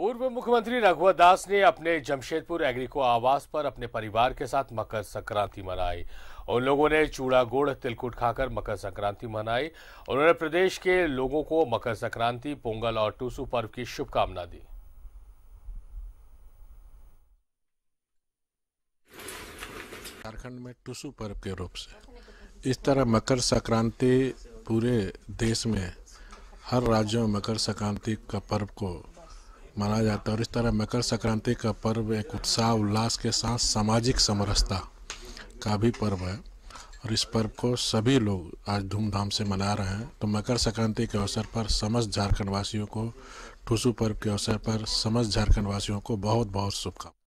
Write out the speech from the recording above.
पूर्व मुख्यमंत्री रघुवर दास ने अपने जमशेदपुर एग्रीको आवास पर अपने परिवार के साथ मकर संक्रांति मनाई उन लोगों ने चूड़ा गुड़ तिलकुट खाकर मकर संक्रांति मनाई उन्होंने प्रदेश के लोगों को मकर संक्रांति पोंगल और टूसू पर्व की शुभकामना दी झारखंड में टूसू पर्व के रूप से इस तरह मकर संक्रांति पूरे देश में हर राज्य में मकर संक्रांति का पर्व को माना जाता है और इस तरह मकर संक्रांति का पर्व एक उत्साह उल्लास के साथ सामाजिक समरसता का भी पर्व है और इस पर्व को सभी लोग आज धूमधाम से मना रहे हैं तो मकर संक्रांति के अवसर पर समस्त झारखंड वासियों को टूसू पर्व के अवसर पर समस्त झारखंड वासियों को बहुत बहुत शुभकामना